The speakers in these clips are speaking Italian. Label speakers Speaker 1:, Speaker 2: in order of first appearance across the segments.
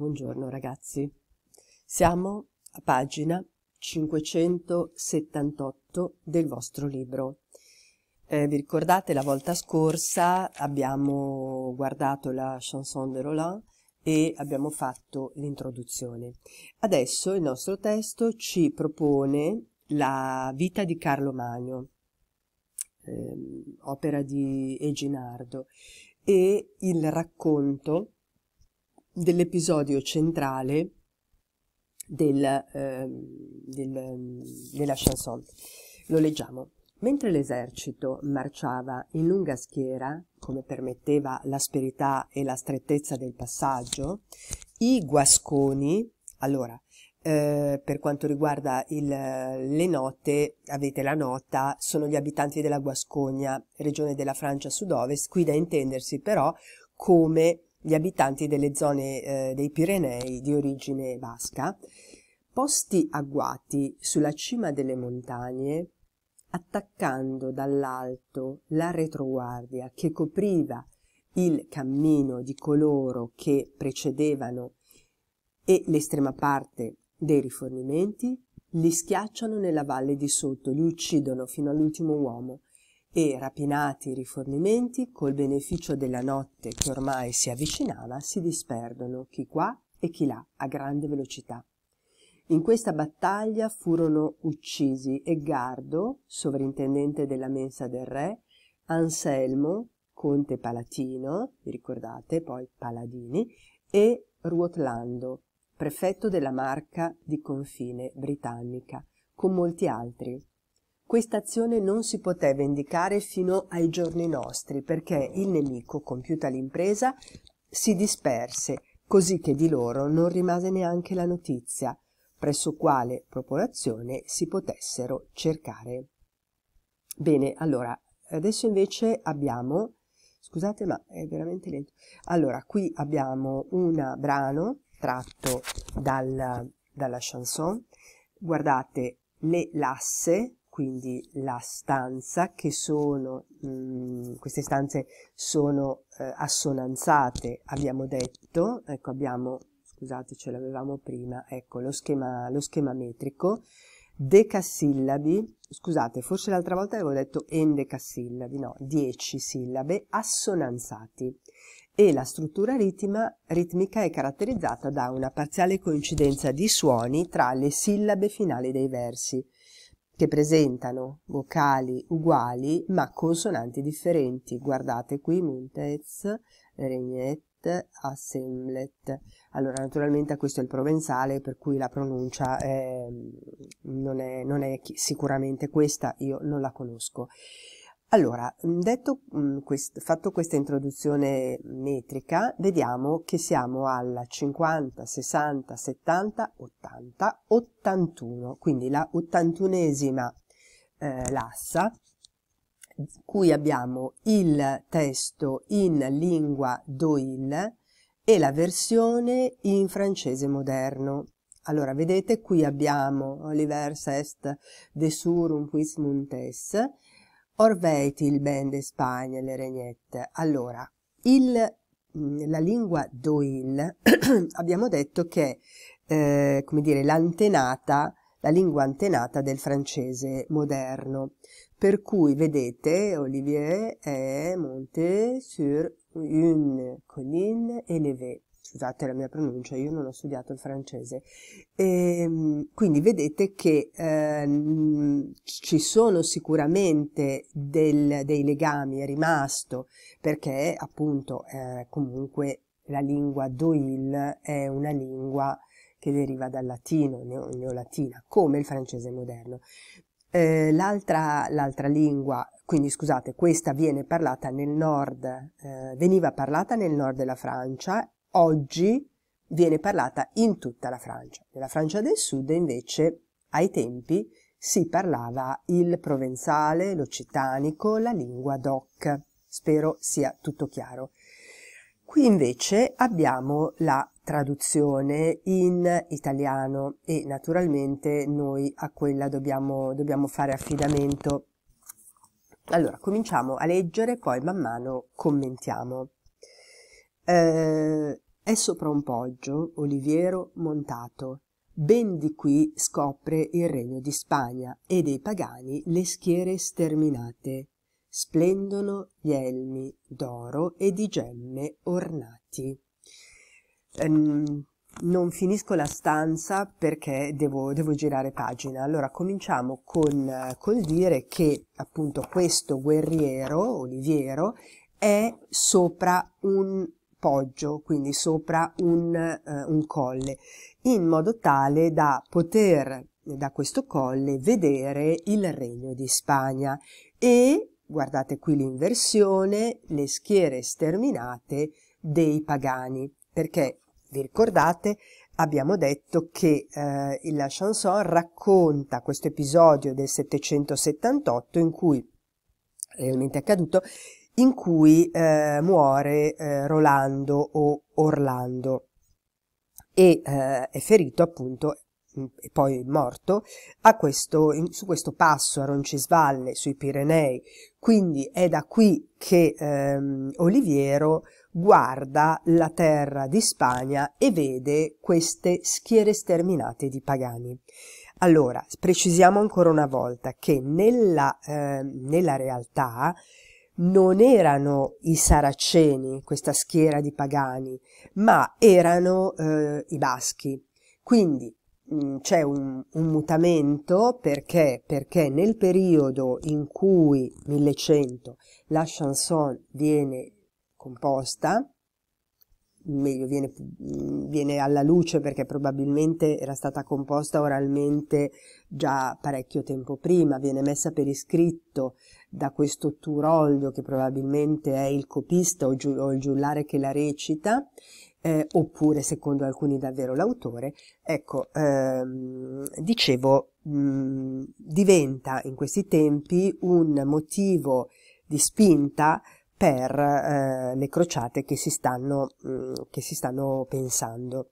Speaker 1: Buongiorno ragazzi. Siamo a pagina 578 del vostro libro. Eh, vi ricordate la volta scorsa abbiamo guardato la chanson de Roland e abbiamo fatto l'introduzione. Adesso il nostro testo ci propone la vita di Carlo Magno, ehm, opera di Eginardo, e il racconto dell'episodio centrale del, eh, del, della chanson. Lo leggiamo. Mentre l'esercito marciava in lunga schiera, come permetteva l'asperità e la strettezza del passaggio, i guasconi, allora, eh, per quanto riguarda il, le note, avete la nota, sono gli abitanti della Guascogna, regione della Francia sud-ovest, qui da intendersi però come gli abitanti delle zone eh, dei Pirenei di origine basca, posti agguati sulla cima delle montagne, attaccando dall'alto la retroguardia che copriva il cammino di coloro che precedevano e l'estrema parte dei rifornimenti, li schiacciano nella valle di sotto, li uccidono fino all'ultimo uomo, e rapinati i rifornimenti col beneficio della notte che ormai si avvicinava si disperdono chi qua e chi là a grande velocità. In questa battaglia furono uccisi Eggardo, sovrintendente della mensa del re, Anselmo, conte palatino, vi ricordate, poi paladini, e Ruotlando, prefetto della marca di confine britannica, con molti altri, questa azione non si poté vendicare fino ai giorni nostri perché il nemico, compiuta l'impresa, si disperse, così che di loro non rimase neanche la notizia, presso quale popolazione si potessero cercare. Bene, allora, adesso invece abbiamo, scusate ma è veramente lento, allora qui abbiamo un brano tratto dal, dalla chanson, guardate le lasse quindi la stanza, che sono, mh, mm, queste stanze sono eh, assonanzate, abbiamo detto, ecco abbiamo, scusate ce l'avevamo prima, ecco lo schema, lo schema metrico, decasillabi, scusate forse l'altra volta avevo detto endecasillabi, no, 10 sillabe assonanzati e la struttura ritma, ritmica è caratterizzata da una parziale coincidenza di suoni tra le sillabe finali dei versi, che presentano vocali uguali ma consonanti differenti. Guardate qui, Muntez, Regnet, Assemblet. Allora, naturalmente questo è il provenzale, per cui la pronuncia eh, non, è, non è sicuramente questa, io non la conosco. Allora, mm, detto, mm, quest, fatto questa introduzione metrica, vediamo che siamo alla 50, 60, 70, 80, 81, quindi la 81esima eh, lassa, cui abbiamo il testo in lingua Doil e la versione in francese moderno. Allora, vedete, qui abbiamo Oliver Sest de Surum Quis Muntes, Orveiti il ben de Spagne, le regnette. Allora, il, mm, la lingua Doil abbiamo detto che è, eh, come dire, l'antenata, la lingua antenata del francese moderno. Per cui, vedete, Olivier è monté sur une colline élevée scusate la mia pronuncia, io non ho studiato il francese. E, ehm, quindi vedete che eh, ci sono sicuramente del, dei legami è rimasto, perché appunto eh, comunque la lingua Doil è una lingua che deriva dal latino, neo, neolatina, come il francese moderno. Eh, l'altra, l'altra lingua, quindi scusate, questa viene parlata nel nord, eh, veniva parlata nel nord della Francia oggi viene parlata in tutta la Francia. Nella Francia del Sud invece ai tempi si parlava il provenzale, l'occitanico, la lingua doc. Spero sia tutto chiaro. Qui invece abbiamo la traduzione in italiano e naturalmente noi a quella dobbiamo, dobbiamo fare affidamento. Allora, cominciamo a leggere, poi man mano commentiamo eh, è sopra un poggio, Oliviero montato. Ben di qui scopre il regno di Spagna e dei pagani le schiere sterminate. Splendono gli elmi d'oro e di gemme ornati. Um, non finisco la stanza perché devo, devo girare pagina. Allora cominciamo con, col dire che appunto questo guerriero, Oliviero, è sopra un poggio, quindi sopra un, eh, un colle, in modo tale da poter da questo colle vedere il regno di Spagna e, guardate qui l'inversione, le schiere sterminate dei pagani, perché vi ricordate abbiamo detto che eh, la chanson racconta questo episodio del 778 in cui realmente accaduto in cui eh, muore eh, Rolando o Orlando e eh, è ferito appunto mm, e poi morto questo, in, su questo passo a Roncisvalle sui Pirenei quindi è da qui che ehm, Oliviero guarda la terra di Spagna e vede queste schiere sterminate di pagani allora precisiamo ancora una volta che nella, ehm, nella realtà non erano i saraceni, questa schiera di pagani, ma erano eh, i baschi. Quindi mm, c'è un, un, mutamento perché, perché nel periodo in cui 1100 la chanson viene composta, meglio viene, mm, viene alla luce perché probabilmente era stata composta oralmente già parecchio tempo prima, viene messa per iscritto da questo Turoglio che probabilmente è il copista o, giu- o il giullare che la recita, eh, oppure secondo alcuni davvero l'autore, ecco, ehm, dicevo, mh, diventa in questi tempi un motivo di spinta per eh, le crociate che si stanno, mh, che si stanno pensando.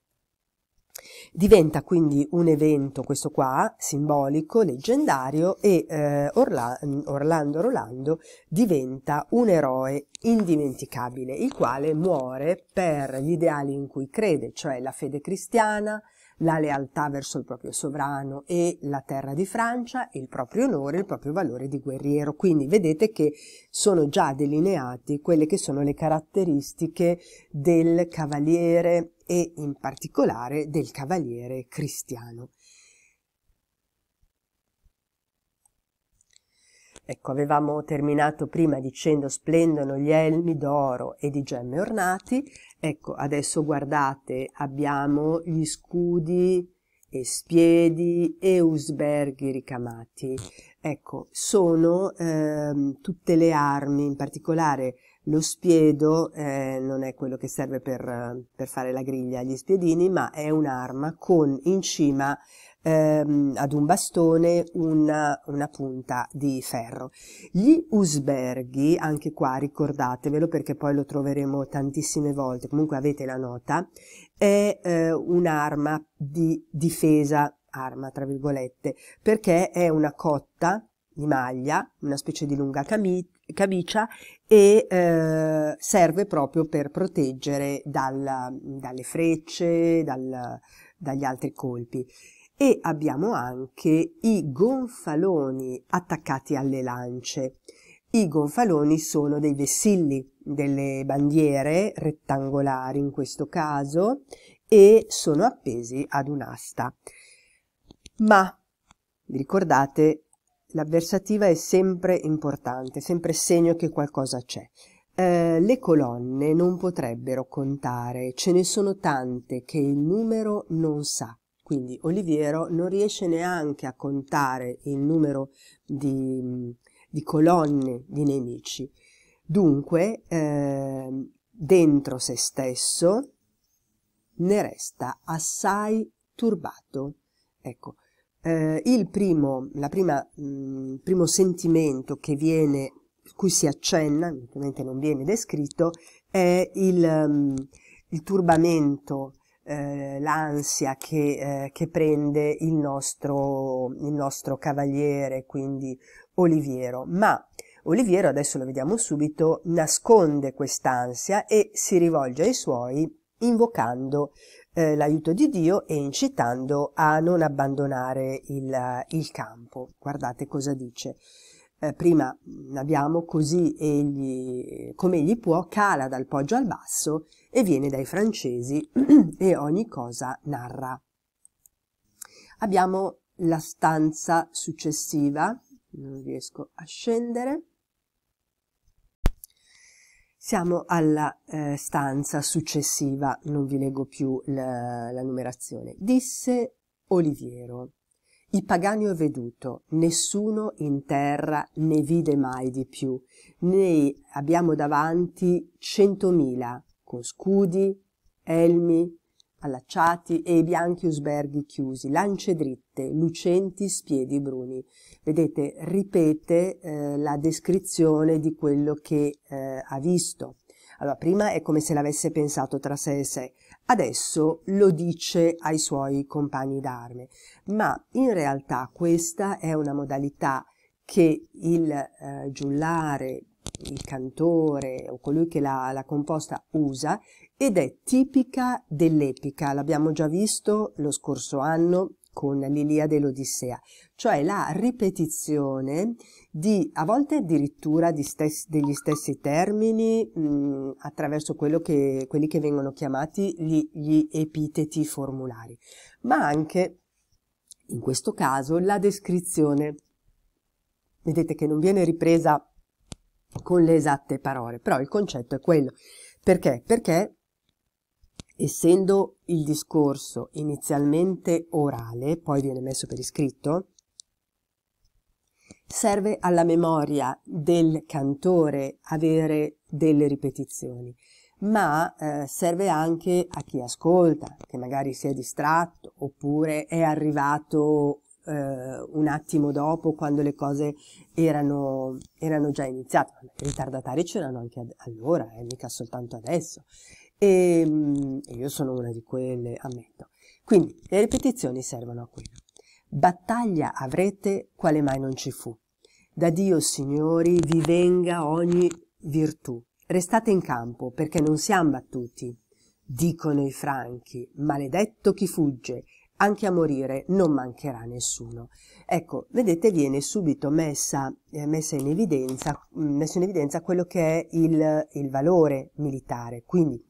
Speaker 1: Diventa quindi un evento, questo qua, simbolico, leggendario e eh, Orla Orlando Rolando diventa un eroe indimenticabile, il quale muore per gli ideali in cui crede, cioè la fede cristiana, la lealtà verso il proprio sovrano e la terra di Francia, il proprio onore, il proprio valore di guerriero. Quindi vedete che sono già delineati quelle che sono le caratteristiche del cavaliere e in particolare del cavaliere cristiano. Ecco, avevamo terminato prima dicendo splendono gli elmi d'oro e di gemme ornati, ecco, adesso guardate, abbiamo gli scudi e spiedi e usberghi ricamati. Ecco, sono eh, tutte le armi, in particolare lo spiedo eh, non è quello che serve per, per, fare la griglia agli spiedini, ma è un'arma con in cima ehm, ad un bastone una, una, punta di ferro. Gli usberghi, anche qua ricordatevelo perché poi lo troveremo tantissime volte, comunque avete la nota, è eh, un'arma di difesa, arma tra virgolette, perché è una cotta di maglia, una specie di lunga camicia, camicia e eh, serve proprio per proteggere dal, dalle frecce, dal, dagli altri colpi. E abbiamo anche i gonfaloni attaccati alle lance. I gonfaloni sono dei vessilli, delle bandiere rettangolari in questo caso, e sono appesi ad un'asta. Ma vi ricordate l'avversativa è sempre importante, sempre segno che qualcosa c'è. Eh, le colonne non potrebbero contare, ce ne sono tante che il numero non sa. Quindi Oliviero non riesce neanche a contare il numero di, di colonne di nemici. Dunque, eh, dentro se stesso ne resta assai turbato. Ecco, eh, il primo, prima, mh, mm, primo sentimento che viene, cui si accenna, ovviamente non viene descritto, è il, um, il turbamento, eh, l'ansia che, eh, che, prende il nostro, il nostro cavaliere, quindi Oliviero. Ma Oliviero, adesso lo vediamo subito, nasconde quest'ansia e si rivolge ai suoi invocando eh, l'aiuto di Dio e incitando a non abbandonare il, il campo. Guardate cosa dice. Eh, prima abbiamo così egli, come egli può, cala dal poggio al basso e viene dai francesi e ogni cosa narra. Abbiamo la stanza successiva, non riesco a scendere, siamo alla eh, stanza successiva, non vi leggo più la, la numerazione. Disse Oliviero, i pagani ho veduto, nessuno in terra ne vide mai di più. ne abbiamo davanti centomila, con scudi, elmi, allacciati e i bianchi usberghi chiusi, lance dritte, lucenti spiedi bruni. Vedete, ripete eh, la descrizione di quello che eh, ha visto. Allora, prima è come se l'avesse pensato tra sé e sé, adesso lo dice ai suoi compagni d'arme, ma in realtà questa è una modalità che il eh, giullare, il cantore o colui che l'ha composta usa ed è tipica dell'epica, l'abbiamo già visto lo scorso anno con l'Iliade e l'Odissea, cioè la ripetizione di, a volte addirittura stessi, degli stessi termini mh, mm, attraverso che, quelli che vengono chiamati gli, gli epiteti formulari, ma anche, in questo caso, la descrizione. Vedete che non viene ripresa con le esatte parole, però il concetto è quello. Perché? Perché essendo il discorso inizialmente orale, poi viene messo per iscritto, serve alla memoria del cantore avere delle ripetizioni, ma eh, serve anche a chi ascolta, che magari si è distratto oppure è arrivato eh, un attimo dopo quando le cose erano, erano già iniziate. I ritardatari c'erano anche allora, eh, mica soltanto adesso e, ehm, e io sono una di quelle, ammetto. Quindi le ripetizioni servono a quello. Battaglia avrete quale mai non ci fu. Da Dio, signori, vi venga ogni virtù. Restate in campo perché non siamo battuti. Dicono i franchi, maledetto chi fugge, anche a morire non mancherà nessuno. Ecco, vedete, viene subito messa, eh, messa in evidenza, messo in evidenza quello che è il, il valore militare. Quindi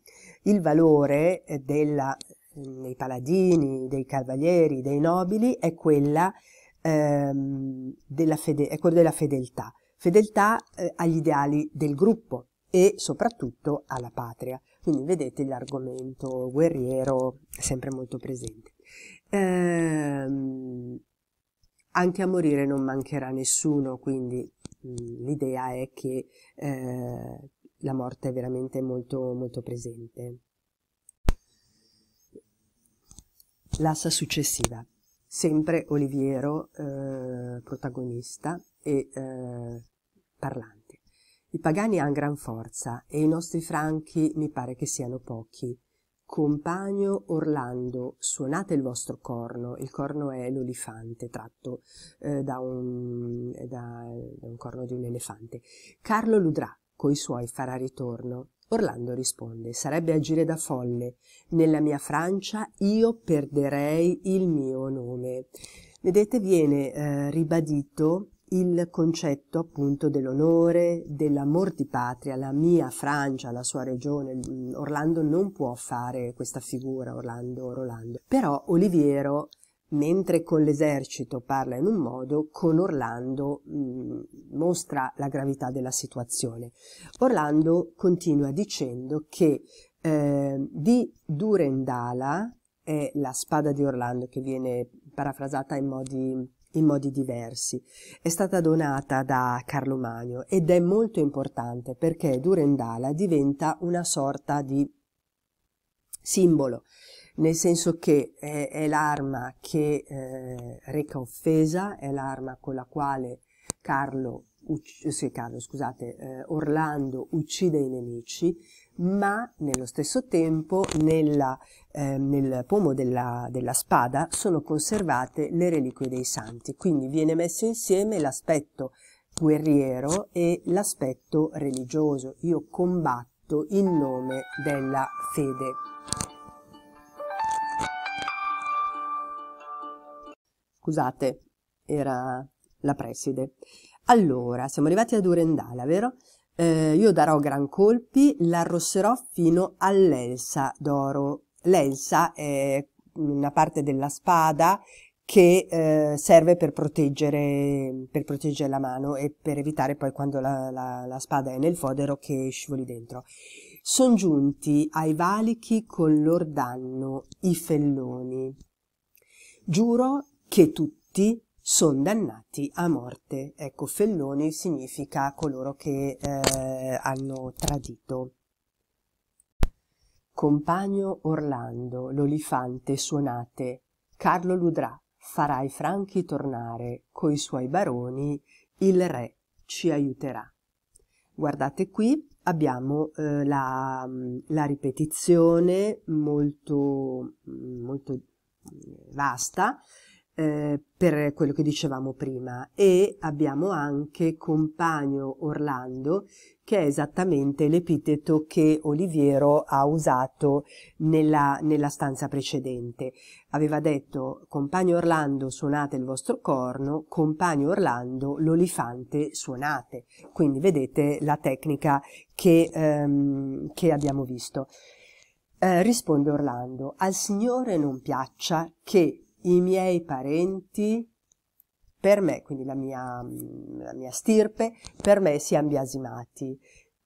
Speaker 1: il valore eh, della, mm, dei paladini, dei cavalieri, dei nobili è quella, ehm, della, fede, è quello della fedeltà, fedeltà eh, agli ideali del gruppo e soprattutto alla patria. Quindi vedete l'argomento guerriero sempre molto presente. Ehm, anche a morire non mancherà nessuno, quindi mm, l'idea è che eh, la morte è veramente molto, molto presente. L'assa successiva, sempre Oliviero eh, protagonista e eh, parlante. I pagani hanno gran forza e i nostri franchi mi pare che siano pochi. Compagno Orlando, suonate il vostro corno, il corno è l'olifante tratto eh, da, un, da, da, un, corno di un elefante. Carlo Ludrà, coi suoi farà ritorno. Orlando risponde sarebbe agire da folle. Nella mia Francia io perderei il mio nome. Vedete, viene eh, ribadito il concetto appunto dell'onore, dell'amor di patria, la mia Francia, la sua regione. Mm, Orlando non può fare questa figura, Orlando Rolando. Però Oliviero mentre con l'esercito parla in un modo, con Orlando mh, mm, mostra la gravità della situazione. Orlando continua dicendo che eh, di Durendala è la spada di Orlando che viene parafrasata in modi in modi diversi. È stata donata da Carlo Magno ed è molto importante perché Durendala diventa una sorta di simbolo nel senso che è, è l'arma che eh, reca offesa, è l'arma con la quale Carlo, sì, Carlo scusate, eh, Orlando uccide i nemici, ma nello stesso tempo nella, eh, nel pomo della, della spada sono conservate le reliquie dei santi, quindi viene messo insieme l'aspetto guerriero e l'aspetto religioso. Io combatto in nome della fede. scusate, era la preside. Allora, siamo arrivati a Durendala, vero? Eh, io darò gran colpi, l'arrosserò fino all'elsa d'oro. L'elsa è una parte della spada che eh, serve per proteggere, per proteggere, la mano e per evitare poi quando la, la, la spada è nel fodero che scivoli dentro. Sono giunti ai valichi con lordanno i felloni. Giuro che tutti sono dannati a morte. Ecco, felloni significa coloro che eh, hanno tradito. Compagno Orlando, l'olifante suonate, Carlo Ludrà farà i franchi tornare, coi suoi baroni il re ci aiuterà. Guardate qui abbiamo eh, la, la, ripetizione molto, molto eh, vasta eh, per quello che dicevamo prima e abbiamo anche compagno Orlando che è esattamente l'epiteto che Oliviero ha usato nella, nella stanza precedente. Aveva detto compagno Orlando suonate il vostro corno, compagno Orlando l'olifante suonate. Quindi vedete la tecnica che, ehm, che abbiamo visto. Eh, risponde Orlando, al Signore non piaccia che i miei parenti, per me, quindi la mia, la mia stirpe, per me si è ambiasimati.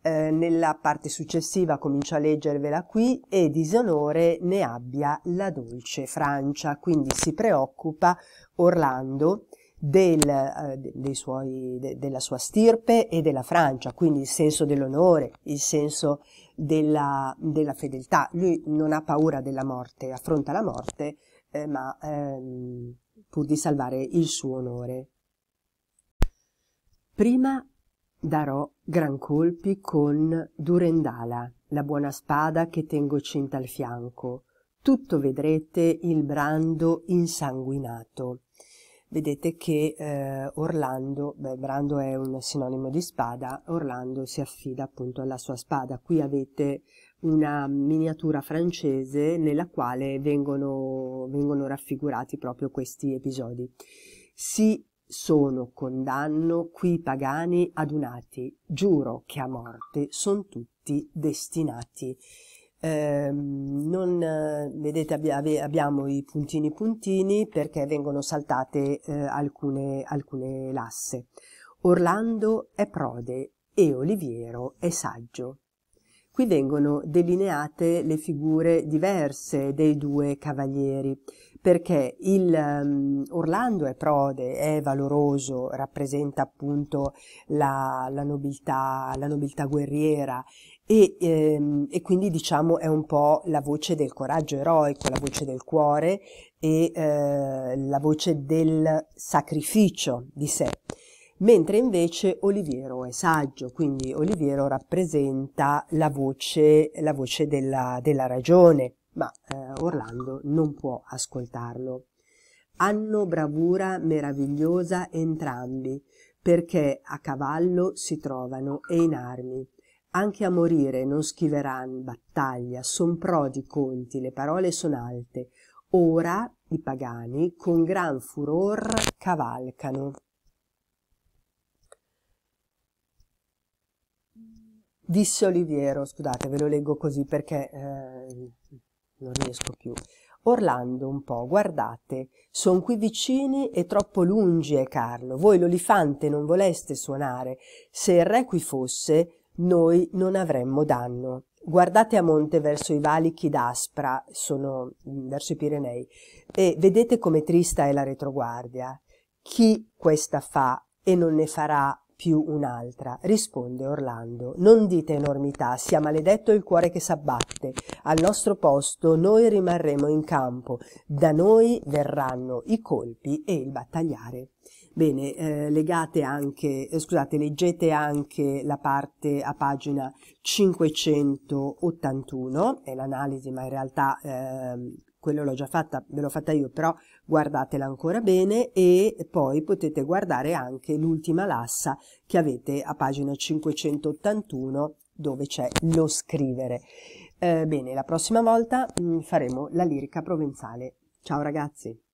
Speaker 1: Eh, nella parte successiva comincio a leggervela qui e disonore ne abbia la dolce Francia, quindi si preoccupa Orlando del, eh, suoi, de, della sua stirpe e della Francia, quindi il senso dell'onore, il senso della, della fedeltà. Lui non ha paura della morte, affronta la morte eh, ma ehm, pur di salvare il suo onore. Prima darò gran colpi con Durendala, la buona spada che tengo cinta al fianco. Tutto vedrete il brando insanguinato. Vedete che eh, Orlando, beh, brando è un sinonimo di spada, Orlando si affida appunto alla sua spada. Qui avete una miniatura francese nella quale vengono, vengono raffigurati proprio questi episodi. Si sono condanno qui pagani adunati, giuro che a morte sono tutti destinati. Eh, non, vedete abbi abbiamo i puntini puntini perché vengono saltate eh, alcune, alcune lasse. Orlando è prode e Oliviero è saggio. Qui vengono delineate le figure diverse dei due cavalieri, perché il um, Orlando è prode, è valoroso, rappresenta appunto la, la, nobiltà, la nobiltà, guerriera e, ehm, e, quindi diciamo è un po' la voce del coraggio eroico, la voce del cuore e eh, la voce del sacrificio di sé mentre invece Oliviero è saggio, quindi Oliviero rappresenta la voce, la voce della, della, ragione, ma eh, Orlando non può ascoltarlo. Hanno bravura meravigliosa entrambi, perché a cavallo si trovano e in armi. Anche a morire non schiveran battaglia, son prodi conti, le parole sono alte. Ora i pagani con gran furor cavalcano. disse Oliviero, scusate ve lo leggo così perché eh, non riesco più. Orlando un po', guardate, son qui vicini e troppo lungi è eh, Carlo, voi l'olifante non voleste suonare, se il re qui fosse noi non avremmo danno. Guardate a monte verso i valichi d'Aspra, sono mm, verso i Pirenei, e vedete come trista è la retroguardia. Chi questa fa e non ne farà più un'altra. Risponde Orlando, non dite enormità, sia maledetto il cuore che s'abbatte. Al nostro posto noi rimarremo in campo, da noi verranno i colpi e il battagliare. Bene, eh, legate anche, eh, scusate, leggete anche la parte a pagina 581, è l'analisi, ma in realtà... Eh, quello l'ho già fatta, ve l'ho fatta io, però guardatela ancora bene e poi potete guardare anche l'ultima lassa che avete a pagina 581 dove c'è lo scrivere. Eh, bene, la prossima volta mm, faremo la lirica provenzale. Ciao ragazzi!